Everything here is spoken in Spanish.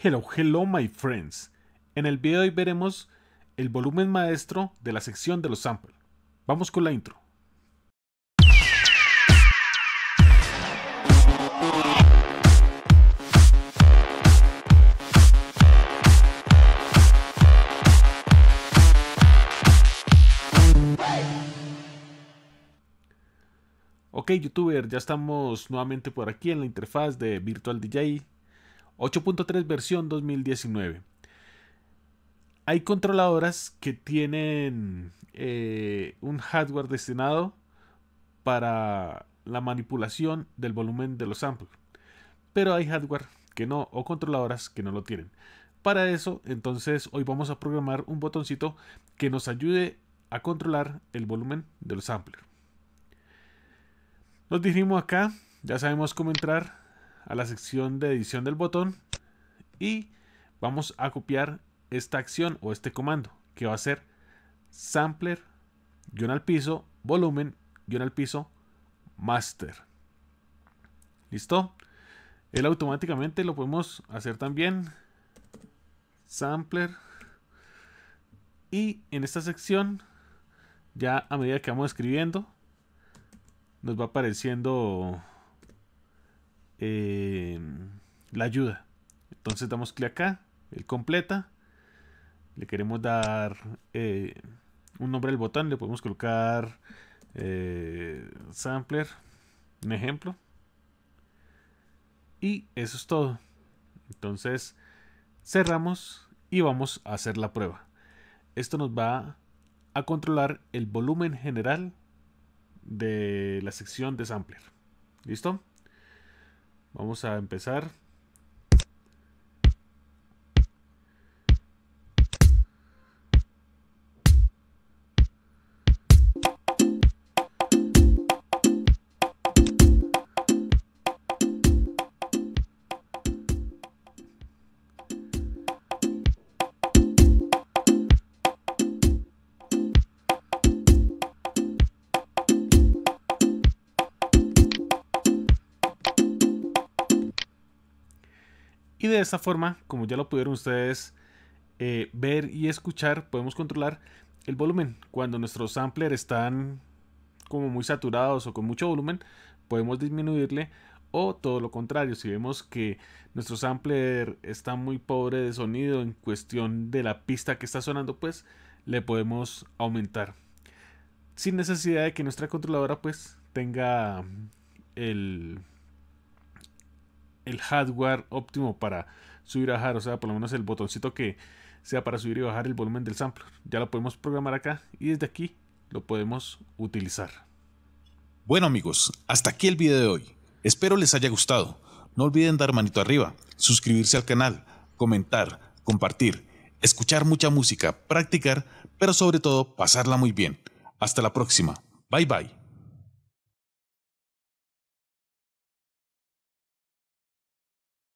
Hello, hello my friends. En el video de hoy veremos el volumen maestro de la sección de los samples. Vamos con la intro. Ok youtuber, ya estamos nuevamente por aquí en la interfaz de Virtual DJ 8.3 versión 2019. Hay controladoras que tienen eh, un hardware destinado para la manipulación del volumen de los samples. Pero hay hardware que no, o controladoras que no lo tienen. Para eso, entonces, hoy vamos a programar un botoncito que nos ayude a controlar el volumen de los samples Nos dirigimos acá, ya sabemos cómo entrar a la sección de edición del botón y vamos a copiar esta acción o este comando que va a ser sampler guión al piso volumen guión al piso master listo él automáticamente lo podemos hacer también sampler y en esta sección ya a medida que vamos escribiendo nos va apareciendo eh, la ayuda. Entonces damos clic acá, el completa. Le queremos dar eh, un nombre al botón, le podemos colocar eh, sampler, un ejemplo. Y eso es todo. Entonces cerramos y vamos a hacer la prueba. Esto nos va a controlar el volumen general de la sección de sampler. ¿Listo? Vamos a empezar. Y de esta forma, como ya lo pudieron ustedes eh, ver y escuchar, podemos controlar el volumen. Cuando nuestros samplers están como muy saturados o con mucho volumen, podemos disminuirle. O todo lo contrario, si vemos que nuestro sampler está muy pobre de sonido en cuestión de la pista que está sonando, pues le podemos aumentar. Sin necesidad de que nuestra controladora pues tenga el el hardware óptimo para subir y bajar, o sea, por lo menos el botoncito que sea para subir y bajar el volumen del sample. Ya lo podemos programar acá y desde aquí lo podemos utilizar. Bueno amigos, hasta aquí el video de hoy. Espero les haya gustado. No olviden dar manito arriba, suscribirse al canal, comentar, compartir, escuchar mucha música, practicar, pero sobre todo pasarla muy bien. Hasta la próxima. Bye bye.